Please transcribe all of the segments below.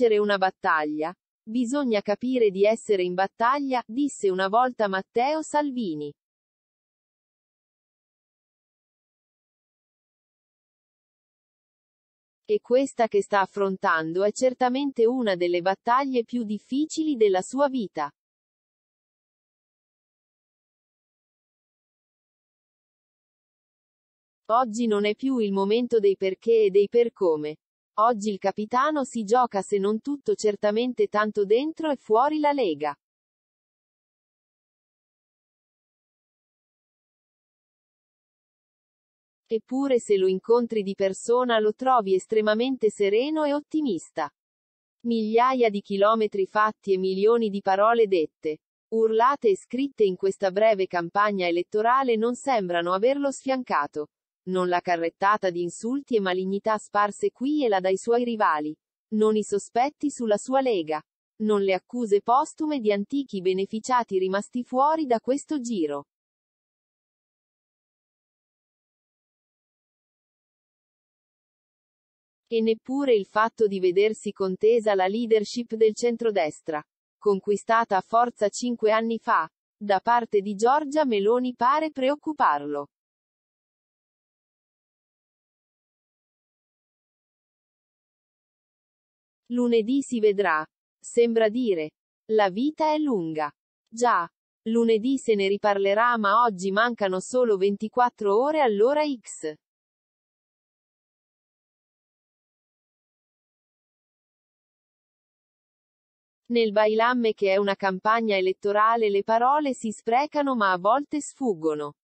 vincere una battaglia. Bisogna capire di essere in battaglia, disse una volta Matteo Salvini. E questa che sta affrontando è certamente una delle battaglie più difficili della sua vita. Oggi non è più il momento dei perché e dei per come. Oggi il capitano si gioca se non tutto certamente tanto dentro e fuori la Lega. Eppure se lo incontri di persona lo trovi estremamente sereno e ottimista. Migliaia di chilometri fatti e milioni di parole dette, urlate e scritte in questa breve campagna elettorale non sembrano averlo sfiancato. Non la carrettata di insulti e malignità sparse qui e là dai suoi rivali. Non i sospetti sulla sua lega. Non le accuse postume di antichi beneficiati rimasti fuori da questo giro. e neppure il fatto di vedersi contesa la leadership del centrodestra, conquistata a forza cinque anni fa, da parte di Giorgia Meloni pare preoccuparlo. Lunedì si vedrà. Sembra dire. La vita è lunga. Già. Lunedì se ne riparlerà ma oggi mancano solo 24 ore all'ora X. Nel bailamme che è una campagna elettorale le parole si sprecano ma a volte sfuggono.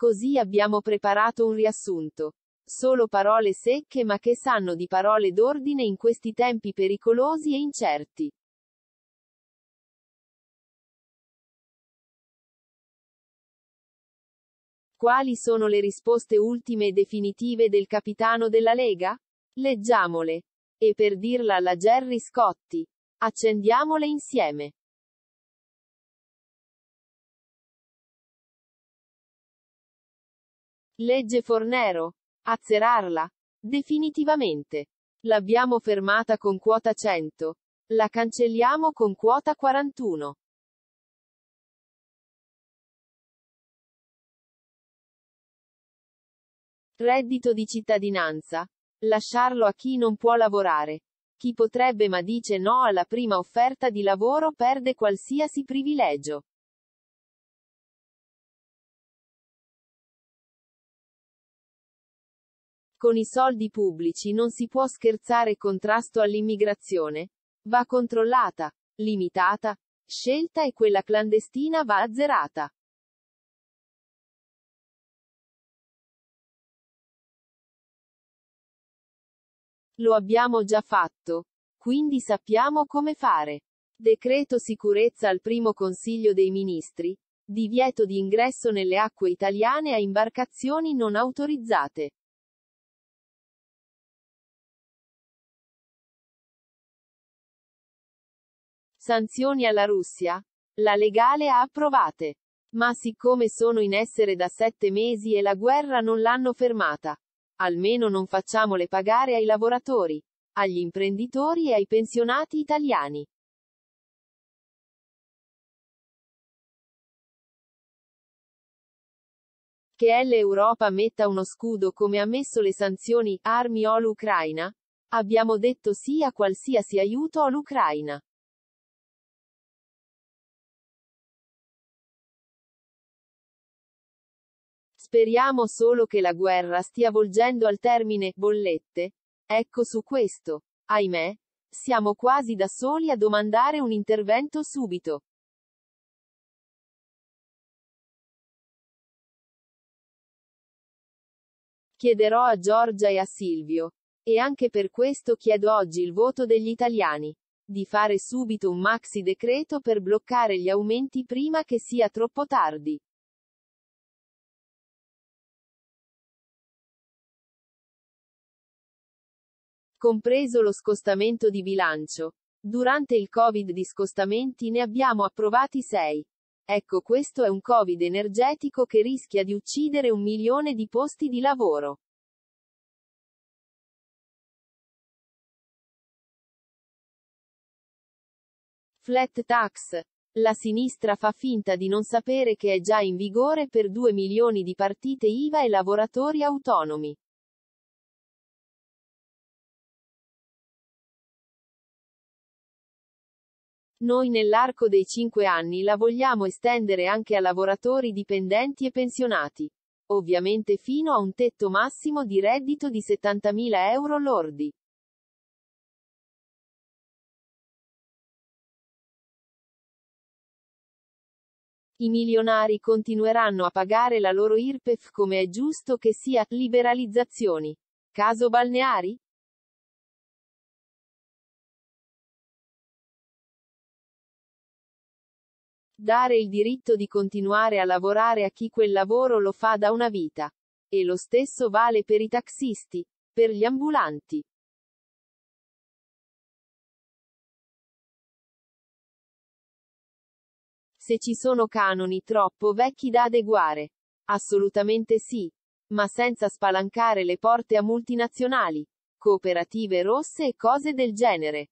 Così abbiamo preparato un riassunto. Solo parole secche ma che sanno di parole d'ordine in questi tempi pericolosi e incerti. Quali sono le risposte ultime e definitive del capitano della Lega? Leggiamole. E per dirla alla Jerry Scotti. Accendiamole insieme. Legge Fornero. Azzerarla. Definitivamente. L'abbiamo fermata con quota 100. La cancelliamo con quota 41. Reddito di cittadinanza. Lasciarlo a chi non può lavorare. Chi potrebbe ma dice no alla prima offerta di lavoro perde qualsiasi privilegio. Con i soldi pubblici non si può scherzare contrasto all'immigrazione. Va controllata, limitata, scelta e quella clandestina va azzerata. Lo abbiamo già fatto. Quindi sappiamo come fare. Decreto sicurezza al primo Consiglio dei Ministri. Divieto di ingresso nelle acque italiane a imbarcazioni non autorizzate. Sanzioni alla Russia? La legale ha approvate. Ma siccome sono in essere da sette mesi e la guerra non l'hanno fermata. Almeno non facciamole pagare ai lavoratori, agli imprenditori e ai pensionati italiani. Che l'Europa metta uno scudo come ha messo le sanzioni, armi all'Ucraina? Abbiamo detto sì a qualsiasi aiuto all'Ucraina. Speriamo solo che la guerra stia volgendo al termine, bollette. Ecco su questo. Ahimè. Siamo quasi da soli a domandare un intervento subito. Chiederò a Giorgia e a Silvio. E anche per questo chiedo oggi il voto degli italiani di fare subito un maxi decreto per bloccare gli aumenti prima che sia troppo tardi. compreso lo scostamento di bilancio. Durante il Covid di scostamenti ne abbiamo approvati 6. Ecco questo è un Covid energetico che rischia di uccidere un milione di posti di lavoro. Flat tax. La sinistra fa finta di non sapere che è già in vigore per 2 milioni di partite IVA e lavoratori autonomi. Noi nell'arco dei cinque anni la vogliamo estendere anche a lavoratori dipendenti e pensionati. Ovviamente fino a un tetto massimo di reddito di 70.000 euro lordi. i milionari continueranno a pagare la loro IRPEF come è giusto che sia, liberalizzazioni. Caso balneari? Dare il diritto di continuare a lavorare a chi quel lavoro lo fa da una vita. E lo stesso vale per i taxisti, per gli ambulanti. Se ci sono canoni troppo vecchi da adeguare. Assolutamente sì. Ma senza spalancare le porte a multinazionali, cooperative rosse e cose del genere.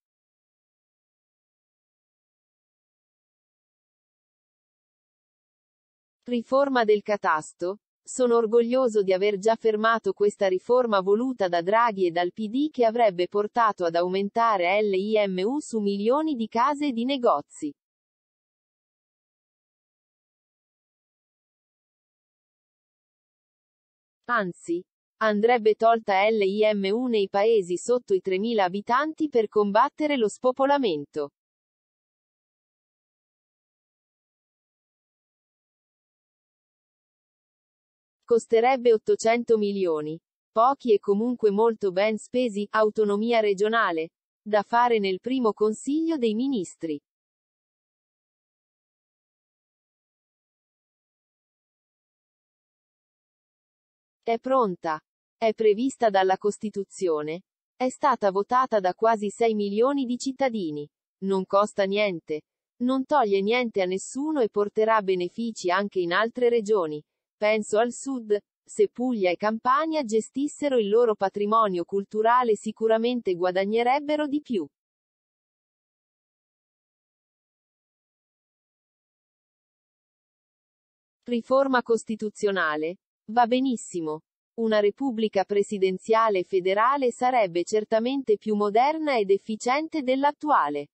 Riforma del catasto? Sono orgoglioso di aver già fermato questa riforma voluta da Draghi e dal PD che avrebbe portato ad aumentare l'IMU su milioni di case e di negozi. Anzi, andrebbe tolta l'IMU nei paesi sotto i 3.000 abitanti per combattere lo spopolamento. Costerebbe 800 milioni. Pochi e comunque molto ben spesi, autonomia regionale. Da fare nel primo Consiglio dei Ministri. È pronta. È prevista dalla Costituzione. È stata votata da quasi 6 milioni di cittadini. Non costa niente. Non toglie niente a nessuno e porterà benefici anche in altre regioni. Penso al sud, se Puglia e Campania gestissero il loro patrimonio culturale sicuramente guadagnerebbero di più. Riforma costituzionale. Va benissimo. Una repubblica presidenziale federale sarebbe certamente più moderna ed efficiente dell'attuale.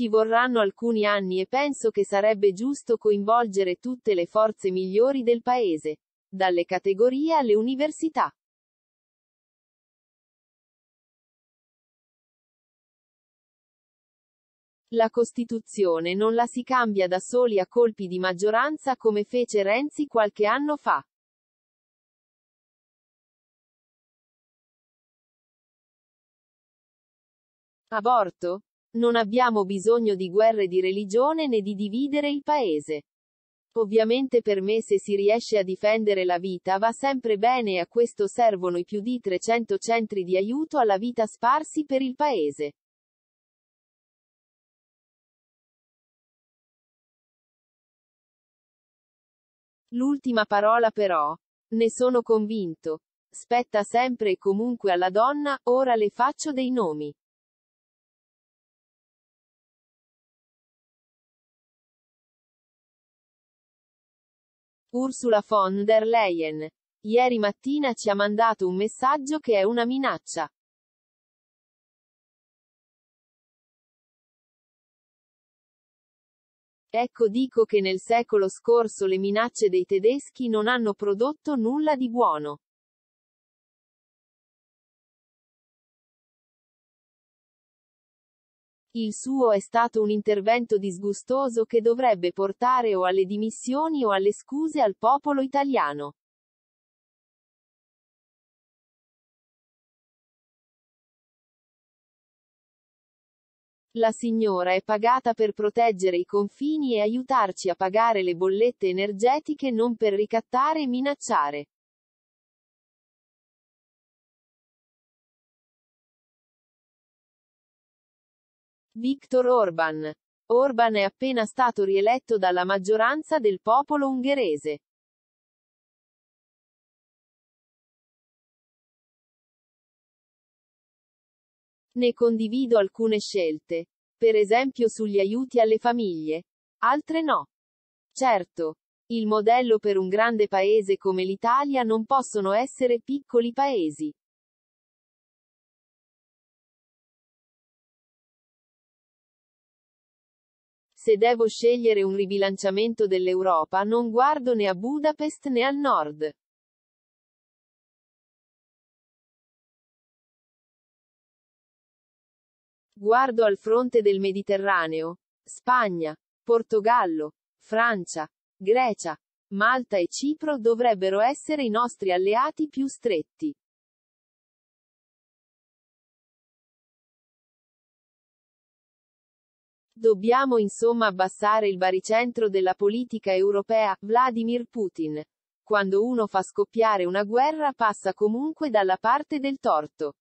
ci vorranno alcuni anni e penso che sarebbe giusto coinvolgere tutte le forze migliori del paese, dalle categorie alle università. La Costituzione non la si cambia da soli a colpi di maggioranza come fece Renzi qualche anno fa. Aborto? Non abbiamo bisogno di guerre di religione né di dividere il paese. Ovviamente per me se si riesce a difendere la vita va sempre bene e a questo servono i più di 300 centri di aiuto alla vita sparsi per il paese. L'ultima parola però. Ne sono convinto. Spetta sempre e comunque alla donna, ora le faccio dei nomi. Ursula von der Leyen. Ieri mattina ci ha mandato un messaggio che è una minaccia. Ecco dico che nel secolo scorso le minacce dei tedeschi non hanno prodotto nulla di buono. Il suo è stato un intervento disgustoso che dovrebbe portare o alle dimissioni o alle scuse al popolo italiano. La signora è pagata per proteggere i confini e aiutarci a pagare le bollette energetiche non per ricattare e minacciare. Viktor Orban. Orban è appena stato rieletto dalla maggioranza del popolo ungherese. Ne condivido alcune scelte. Per esempio sugli aiuti alle famiglie. Altre no. Certo. Il modello per un grande paese come l'Italia non possono essere piccoli paesi. Se devo scegliere un ribilanciamento dell'Europa non guardo né a Budapest né al nord. Guardo al fronte del Mediterraneo, Spagna, Portogallo, Francia, Grecia, Malta e Cipro dovrebbero essere i nostri alleati più stretti. Dobbiamo insomma abbassare il baricentro della politica europea, Vladimir Putin. Quando uno fa scoppiare una guerra passa comunque dalla parte del torto.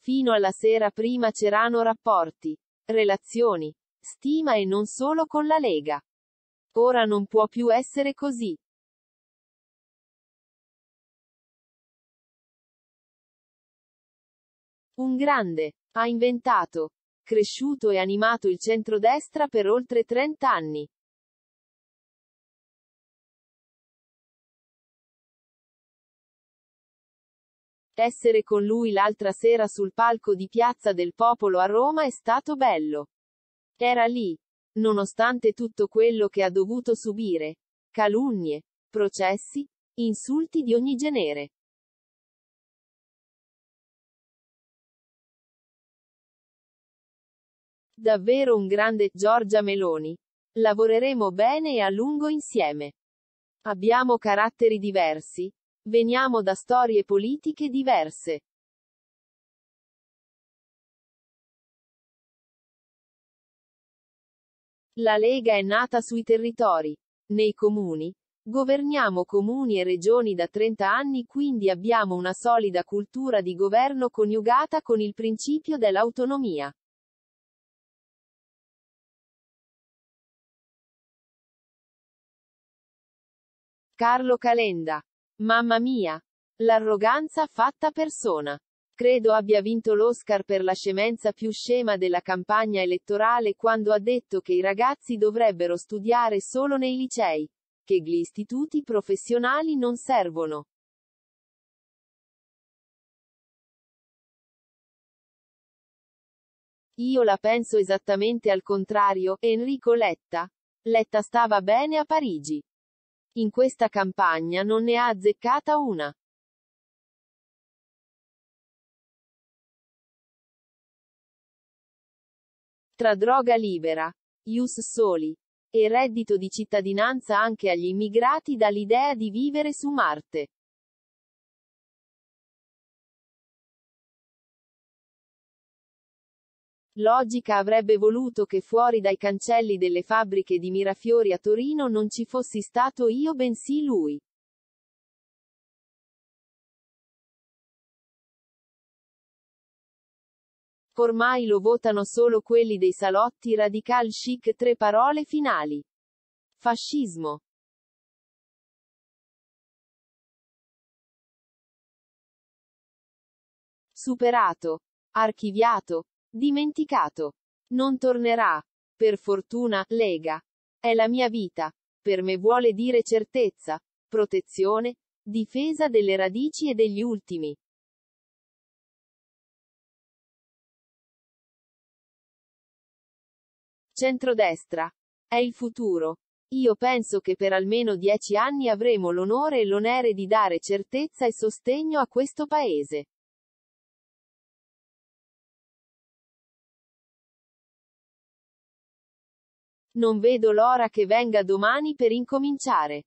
Fino alla sera prima c'erano rapporti, relazioni, stima e non solo con la Lega. Ora non può più essere così. Un grande. Ha inventato, cresciuto e animato il centrodestra per oltre 30 anni. Essere con lui l'altra sera sul palco di Piazza del Popolo a Roma è stato bello. Era lì. Nonostante tutto quello che ha dovuto subire. Calunnie, processi, insulti di ogni genere. Davvero un grande Giorgia Meloni. Lavoreremo bene e a lungo insieme. Abbiamo caratteri diversi. Veniamo da storie politiche diverse. La Lega è nata sui territori. Nei comuni. Governiamo comuni e regioni da 30 anni quindi abbiamo una solida cultura di governo coniugata con il principio dell'autonomia. Carlo Calenda. Mamma mia! L'arroganza fatta persona. Credo abbia vinto l'Oscar per la scemenza più scema della campagna elettorale quando ha detto che i ragazzi dovrebbero studiare solo nei licei, che gli istituti professionali non servono. Io la penso esattamente al contrario, Enrico Letta. Letta stava bene a Parigi. In questa campagna non ne ha azzeccata una. Tra droga libera, ius soli, e reddito di cittadinanza anche agli immigrati dà l'idea di vivere su Marte. Logica avrebbe voluto che fuori dai cancelli delle fabbriche di Mirafiori a Torino non ci fossi stato io bensì lui. Ormai lo votano solo quelli dei salotti radical chic tre parole finali. Fascismo. Superato. Archiviato. Dimenticato. Non tornerà. Per fortuna, Lega. È la mia vita. Per me vuole dire certezza, protezione, difesa delle radici e degli ultimi. Centrodestra. È il futuro. Io penso che per almeno dieci anni avremo l'onore e l'onere di dare certezza e sostegno a questo Paese. Non vedo l'ora che venga domani per incominciare.